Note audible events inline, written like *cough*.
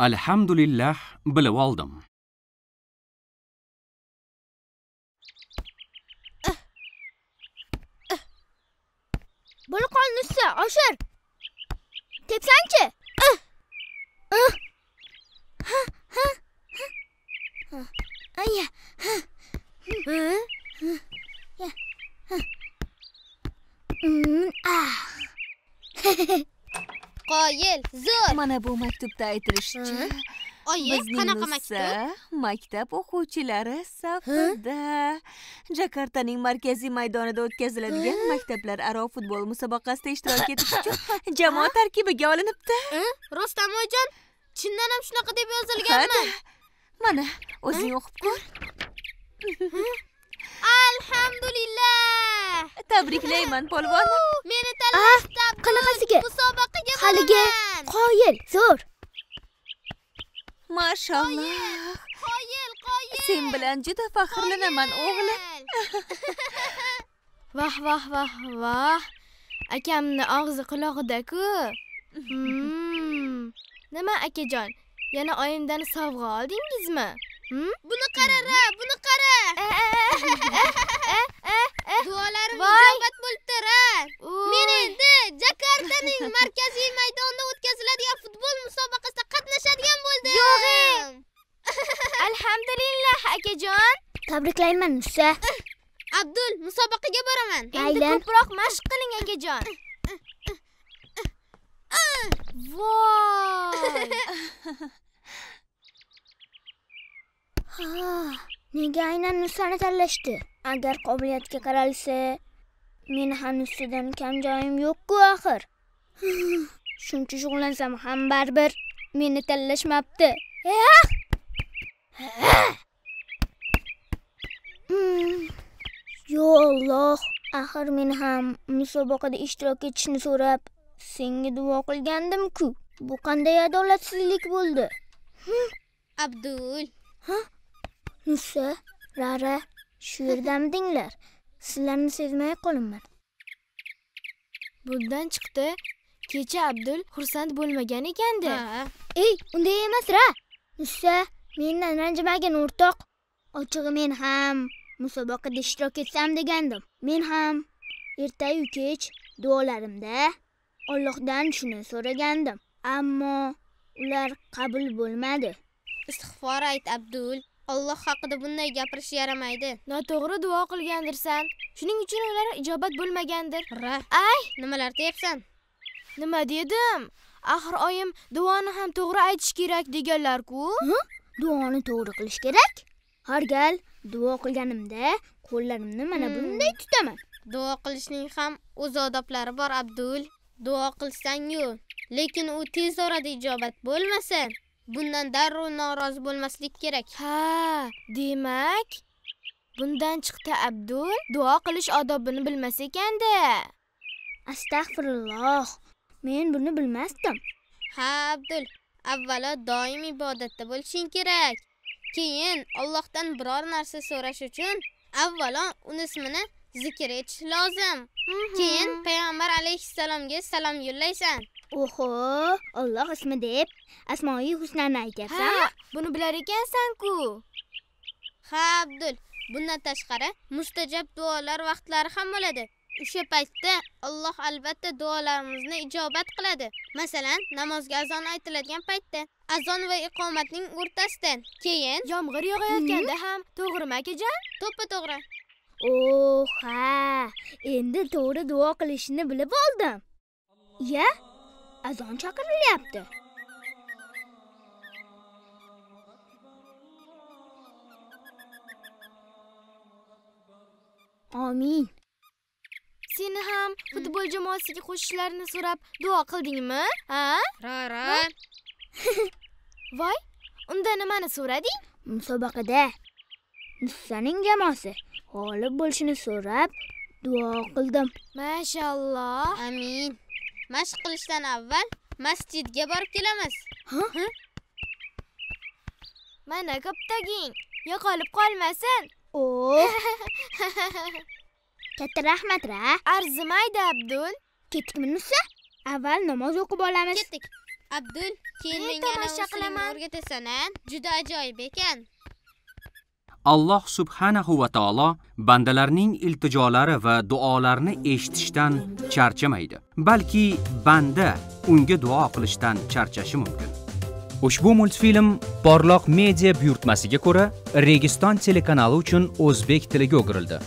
لله بلوالدم بالقال نسا عشر تبسانك أه. أه. أيوه. أه. أمم، Hehehe *laughs* qoyil zo'r mana bu maktubda aytilishicha oyi qanaqa maktub maktab o'quvchilari safida jakartaning markaziy maydonida o'tkaziladigan maktablar aro futbol musobaqasida ishtirok etish uchun jamoa tarkibiga olinibdi rostdan oyijon chindan ham shunaqa deb yozilganmi mana o'zing o'qib ko'r alhamdulillah tabriklayman polvonim meni tanlashda ah, qanaqasi qoyil zo'r. Mashallah. qoyil qoyil sen bilan juda faxrlanaman o'g'lim vah vah vah vah akamni og'zi qulog'ida-ku. Hmm. Nima akajon, yana oyimdan sovg'a oldingizmi? Hmm? Buni Tabriklayman Musa. Abdul, musobaqaga boraman. Endi ko'proq mashq qiling akajon. Voy! Ha, nega aynan Nusani tanlashdi? Agar qobiliyatga qaralsa, meni ham ustidan kam joyim yo'q-ku axir. Shuncha shug'ullansam ham baribir meni tanlashmabdi. Ha! yo olloh axir men ham musobaqada ishtirok etishni so'rab senga duo qilgandimku bu qanday adolatsizlik bo'ldi hm, abdul ha nusa rara shu yerdamidinglar *laughs* sizlarni sezmay qolaman bundan chiqdi kecha abdul xursand bo'lmagan ekanda ey unday emas ra nusa mendan ranjimagin o'rtoq ochig'i men ham musobaqada ishtirok etsam degandim. Men ham ertayu kech duolarimda Allohdan shuni so'ragandim, ammo ular qabul bo'lmadi. Istig'for ayt Abdul. Alloh haqida bunday gapirish yaramaydi. Noto'g'ri duo qilgandirsan. Shuning uchun ular ijobat bo'lmagandir. Ay, nimalar deyapsan? Nima dedim? Axir oyim duoni ham to'g'ri aytish kerak deganlar-ku. Duoni to'g'ri qilish kerak? har gal duo qilganimda qo'llarimni mana hmm. bunday tutaman duo qilishning ham o'z odoblari bor abdul duo qilsangu lekin u tez orada ijobat bo'lmasa bundan darrov norozi bo'lmaslik kerak ha demak bundan chiqdi abdul duo qilish odobini bilmas ekanda astag'firulloh men buni bilmasdim ha abdul avvalo doim ibodatda bo'lishing kerak Keyin Allohdan biror narsa so'rash uchun avvalo uni ismini zikr etish lozim. Keyin payg'ambar alayhissalomga salom yo'llaysan. Oho, Alloh ismi deb Asmoi Husnani aytyapsan. buni bilar ekansan-ku. Ha, Abdul, bundan tashqari mustajab duolar vaqtlari ham bo'ladi. o'sha paytda Alloh albatta duolarimizni ijobat qiladi. Masalan, namozga azon aytiladigan paytda, azon va iqomatning o'rtasida, keyin yomg'ir yog'ayotganda ham, to'g'rimi akajon? To'ppa to'g'ri. O, o'h, ha, endi to'g'ri duo qilishni bilib oldim. Ya, azon chaqirilyapti. Amin. meni ham futbol jamoasiga qo'shilishlarini so'rab duo qildingmi a ravran *laughs* voy unda nimani so'rading musobaqada nussaning jamoasi g'olib bo'lishini so'rab duo qildim mashalloh amin mashq qilishdan avval masjidga borib kelamiz mana koptaging yo'qolib qolmasin o'h *laughs* katta rahmat ra arzimaydi abdul ketdikmi nusa avval namoz o'qib olamiz ketdik abdul keyin menga tomosha qilaman o'rgatasan a juda ajoyib ekan alloh subhanahu va taolo bandalarning iltijolari va duolarini eshitishdan charchamaydi balki banda unga duo qilishdan charchashi mumkin ushbu multfilm porloq media buyurtmasiga ko'ra registon telekanali uchun o'zbek tiliga o'girildi